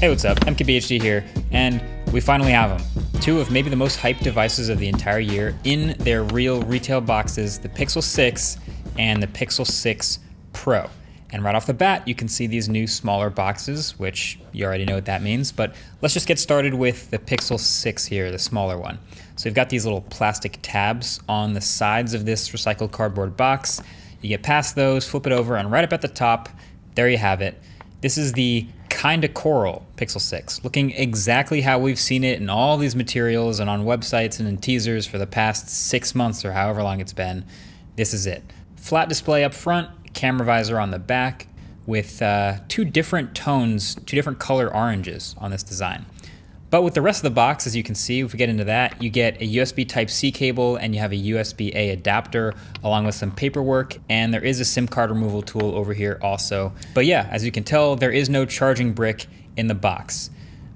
Hey, what's up? MKBHD here, and we finally have them. Two of maybe the most hyped devices of the entire year in their real retail boxes, the Pixel 6 and the Pixel 6 Pro. And right off the bat, you can see these new smaller boxes, which you already know what that means, but let's just get started with the Pixel 6 here, the smaller one. So you've got these little plastic tabs on the sides of this recycled cardboard box. You get past those, flip it over, and right up at the top, there you have it. This is the Kinda Coral Pixel 6, looking exactly how we've seen it in all these materials and on websites and in teasers for the past six months or however long it's been. This is it. Flat display up front, camera visor on the back, with uh, two different tones, two different color oranges on this design. But with the rest of the box, as you can see, if we get into that, you get a USB Type-C cable and you have a USB-A adapter along with some paperwork. And there is a SIM card removal tool over here also. But yeah, as you can tell, there is no charging brick in the box.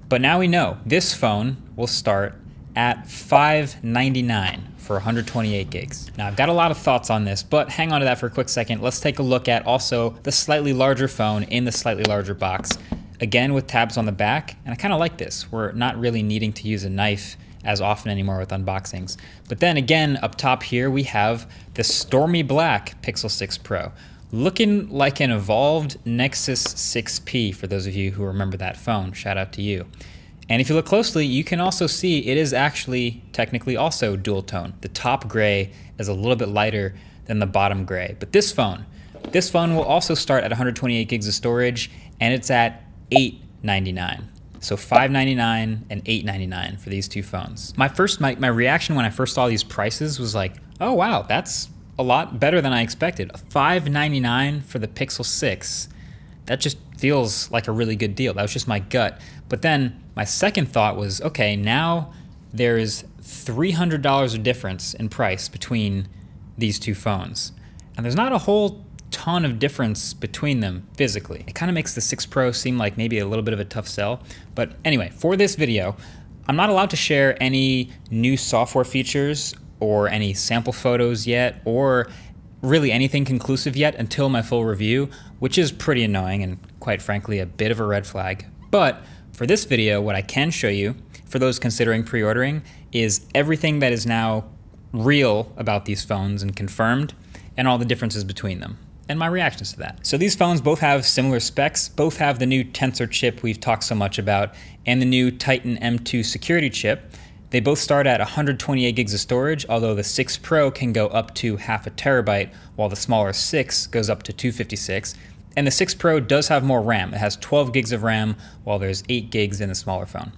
But now we know this phone will start at $599 for 128 gigs. Now I've got a lot of thoughts on this, but hang on to that for a quick second. Let's take a look at also the slightly larger phone in the slightly larger box Again with tabs on the back, and I kind of like this. We're not really needing to use a knife as often anymore with unboxings. But then again, up top here, we have the Stormy Black Pixel 6 Pro, looking like an evolved Nexus 6P for those of you who remember that phone, shout out to you. And if you look closely, you can also see it is actually technically also dual tone. The top gray is a little bit lighter than the bottom gray. But this phone, this phone will also start at 128 gigs of storage and it's at $899. So $599 and $899 for these two phones. My first, my, my reaction when I first saw these prices was like, oh wow, that's a lot better than I expected. $599 for the Pixel 6, that just feels like a really good deal. That was just my gut. But then my second thought was, okay, now there is $300 of difference in price between these two phones. And there's not a whole ton of difference between them physically. It kind of makes the 6 Pro seem like maybe a little bit of a tough sell. But anyway, for this video, I'm not allowed to share any new software features or any sample photos yet or really anything conclusive yet until my full review, which is pretty annoying and quite frankly a bit of a red flag. But for this video, what I can show you for those considering pre-ordering is everything that is now real about these phones and confirmed and all the differences between them and my reactions to that. So these phones both have similar specs, both have the new Tensor chip we've talked so much about, and the new Titan M2 security chip. They both start at 128 gigs of storage, although the 6 Pro can go up to half a terabyte, while the smaller 6 goes up to 256. And the 6 Pro does have more RAM. It has 12 gigs of RAM, while there's 8 gigs in the smaller phone.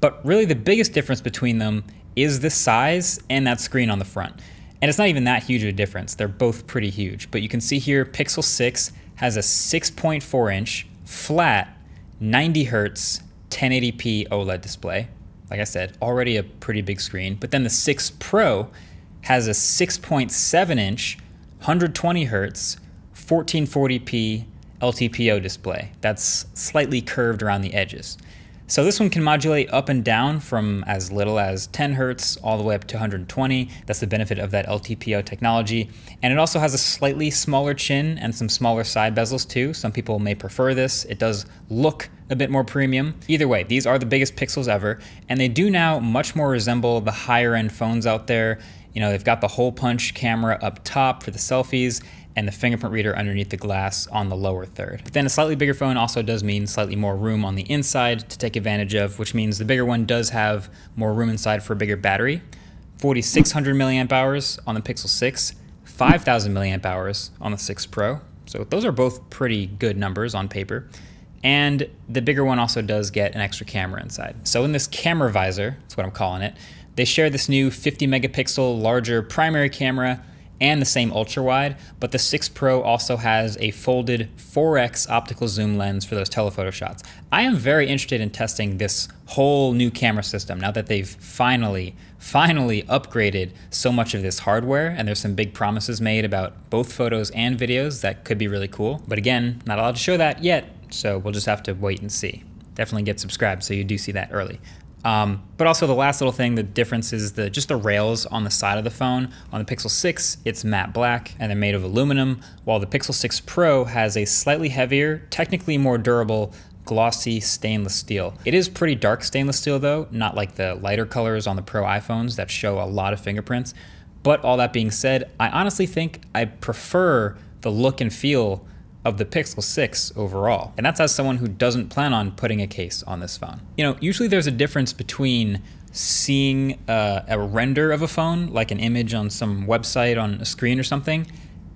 But really the biggest difference between them is the size and that screen on the front. And it's not even that huge of a difference. They're both pretty huge. But you can see here, Pixel 6 has a 6.4 inch flat 90 hertz 1080p OLED display. Like I said, already a pretty big screen. But then the 6 Pro has a 6.7 inch 120 hertz 1440p LTPO display that's slightly curved around the edges. So this one can modulate up and down from as little as 10 Hertz all the way up to 120. That's the benefit of that LTPO technology. And it also has a slightly smaller chin and some smaller side bezels too. Some people may prefer this. It does look a bit more premium. Either way, these are the biggest pixels ever, and they do now much more resemble the higher end phones out there. You know, they've got the hole punch camera up top for the selfies, and the fingerprint reader underneath the glass on the lower third. But then a slightly bigger phone also does mean slightly more room on the inside to take advantage of, which means the bigger one does have more room inside for a bigger battery. 4600 milliamp hours on the Pixel 6, 5000 milliamp hours on the 6 Pro. So those are both pretty good numbers on paper. And the bigger one also does get an extra camera inside. So in this camera visor, that's what I'm calling it, they share this new 50 megapixel larger primary camera and the same ultra wide, but the 6 Pro also has a folded 4x optical zoom lens for those telephoto shots. I am very interested in testing this whole new camera system now that they've finally, finally upgraded so much of this hardware, and there's some big promises made about both photos and videos that could be really cool. But again, not allowed to show that yet, so we'll just have to wait and see. Definitely get subscribed so you do see that early. Um, but also the last little thing, the difference is the just the rails on the side of the phone. On the Pixel 6, it's matte black and they're made of aluminum, while the Pixel 6 Pro has a slightly heavier, technically more durable, glossy stainless steel. It is pretty dark stainless steel though, not like the lighter colors on the Pro iPhones that show a lot of fingerprints. But all that being said, I honestly think I prefer the look and feel of the Pixel 6 overall. And that's as someone who doesn't plan on putting a case on this phone. You know, usually there's a difference between seeing uh, a render of a phone, like an image on some website on a screen or something,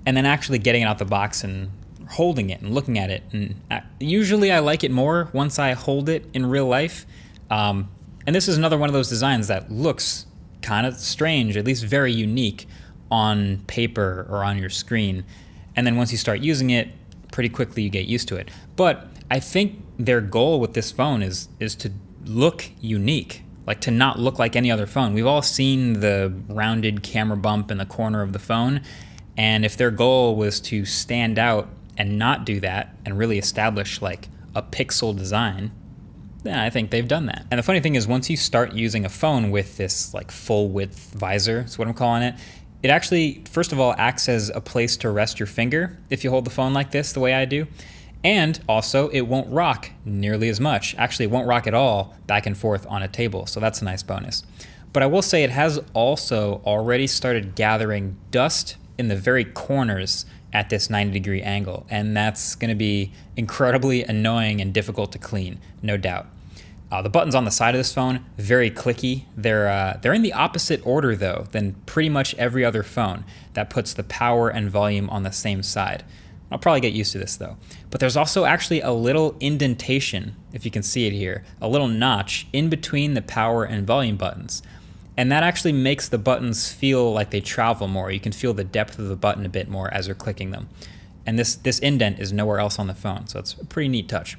and then actually getting it out the box and holding it and looking at it. And I, uh, usually I like it more once I hold it in real life. Um, and this is another one of those designs that looks kind of strange, at least very unique on paper or on your screen. And then once you start using it, pretty quickly you get used to it. But I think their goal with this phone is is to look unique, like to not look like any other phone. We've all seen the rounded camera bump in the corner of the phone, and if their goal was to stand out and not do that and really establish like a pixel design, then I think they've done that. And the funny thing is once you start using a phone with this like full width visor, it's what I'm calling it, it actually, first of all, acts as a place to rest your finger if you hold the phone like this, the way I do. And also, it won't rock nearly as much. Actually, it won't rock at all back and forth on a table, so that's a nice bonus. But I will say it has also already started gathering dust in the very corners at this 90 degree angle, and that's gonna be incredibly annoying and difficult to clean, no doubt. Uh, the buttons on the side of this phone, very clicky. They're, uh, they're in the opposite order though than pretty much every other phone that puts the power and volume on the same side. I'll probably get used to this though. But there's also actually a little indentation, if you can see it here, a little notch in between the power and volume buttons. And that actually makes the buttons feel like they travel more. You can feel the depth of the button a bit more as you're clicking them. And this, this indent is nowhere else on the phone, so it's a pretty neat touch.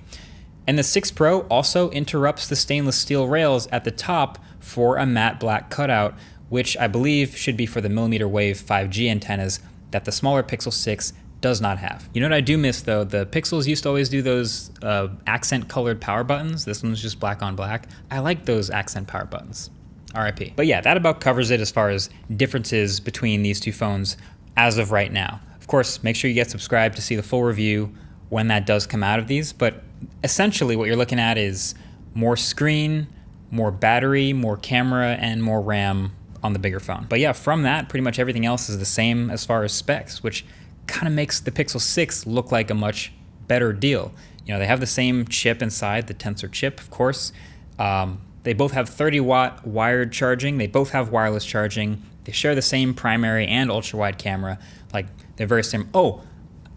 And the 6 Pro also interrupts the stainless steel rails at the top for a matte black cutout, which I believe should be for the millimeter wave 5G antennas that the smaller Pixel 6 does not have. You know what I do miss though? The Pixels used to always do those uh, accent colored power buttons. This one's just black on black. I like those accent power buttons. RIP. But yeah, that about covers it as far as differences between these two phones as of right now. Of course, make sure you get subscribed to see the full review when that does come out of these, but essentially what you're looking at is more screen, more battery, more camera, and more RAM on the bigger phone. But yeah, from that, pretty much everything else is the same as far as specs, which kind of makes the Pixel 6 look like a much better deal. You know, they have the same chip inside, the Tensor chip, of course. Um, they both have 30 watt wired charging. They both have wireless charging. They share the same primary and ultra wide camera. Like they're very similar. Oh,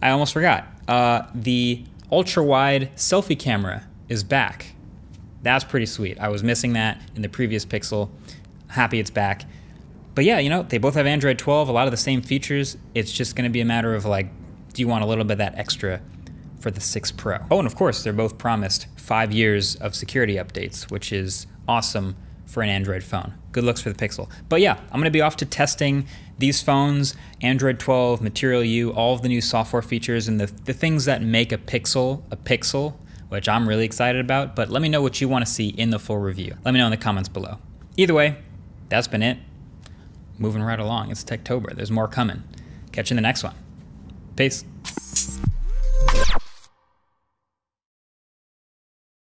I almost forgot. Uh, the ultra wide selfie camera is back. That's pretty sweet. I was missing that in the previous Pixel. Happy it's back. But yeah, you know, they both have Android 12, a lot of the same features. It's just going to be a matter of like, do you want a little bit of that extra for the 6 Pro? Oh, and of course, they're both promised five years of security updates, which is awesome for an Android phone. Good looks for the Pixel. But yeah, I'm gonna be off to testing these phones, Android 12, Material U, all of the new software features and the, the things that make a Pixel a Pixel, which I'm really excited about. But let me know what you wanna see in the full review. Let me know in the comments below. Either way, that's been it. Moving right along, it's Techtober. There's more coming. Catch you in the next one. Peace.